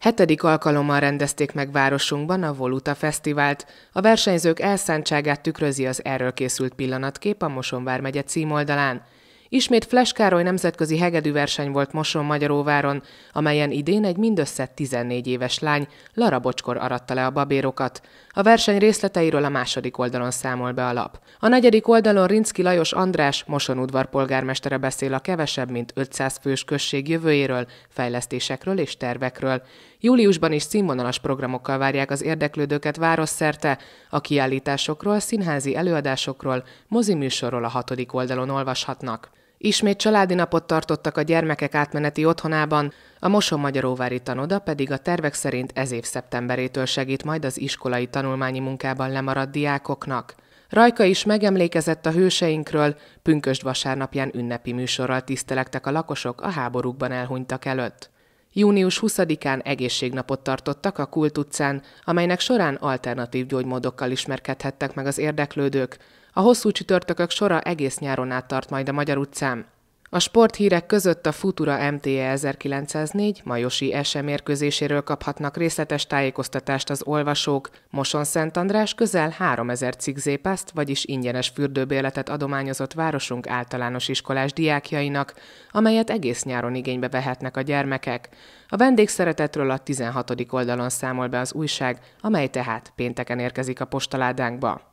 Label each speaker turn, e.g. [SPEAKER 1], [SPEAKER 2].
[SPEAKER 1] Hetedik alkalommal rendezték meg városunkban a Voluta Fesztivált. A versenyzők elszántságát tükrözi az erről készült pillanatkép a Mosonvár megye címoldalán. Ismét Fleskároly nemzetközi nemzetközi hegedűverseny volt Moson Magyaróváron, amelyen idén egy mindössze 14 éves lány Lara Bocskor aratta le a babérokat. A verseny részleteiről a második oldalon számol be a lap. A negyedik oldalon Rinszki Lajos András, Moson polgármestere beszél a kevesebb, mint 500 fős község jövőjéről, fejlesztésekről és tervekről. Júliusban is színvonalas programokkal várják az érdeklődőket városszerte, a kiállításokról, színházi előadásokról, moziműsorról a hatodik oldalon olvashatnak. Ismét családi napot tartottak a gyermekek átmeneti otthonában, a Moson-Magyaróvári tanoda pedig a tervek szerint ez év szeptemberétől segít majd az iskolai tanulmányi munkában lemaradt diákoknak. Rajka is megemlékezett a hőseinkről, pünköst vasárnapján ünnepi műsorral tisztelektek a lakosok a háborúkban elhunytak előtt. Június 20-án egészségnapot tartottak a Kult utcán, amelynek során alternatív gyógymódokkal ismerkedhettek meg az érdeklődők, a hosszú csütörtökök sora egész nyáron át tart majd a Magyar utcán. A sporthírek között a Futura MTE 1904 Majosi Ese mérkőzéséről kaphatnak részletes tájékoztatást az olvasók. Moson Szent András közel 3000 cigzépászt, vagyis ingyenes fürdőbéletet adományozott városunk általános iskolás diákjainak, amelyet egész nyáron igénybe vehetnek a gyermekek. A vendégszeretetről a 16. oldalon számol be az újság, amely tehát pénteken érkezik a postaládánkba.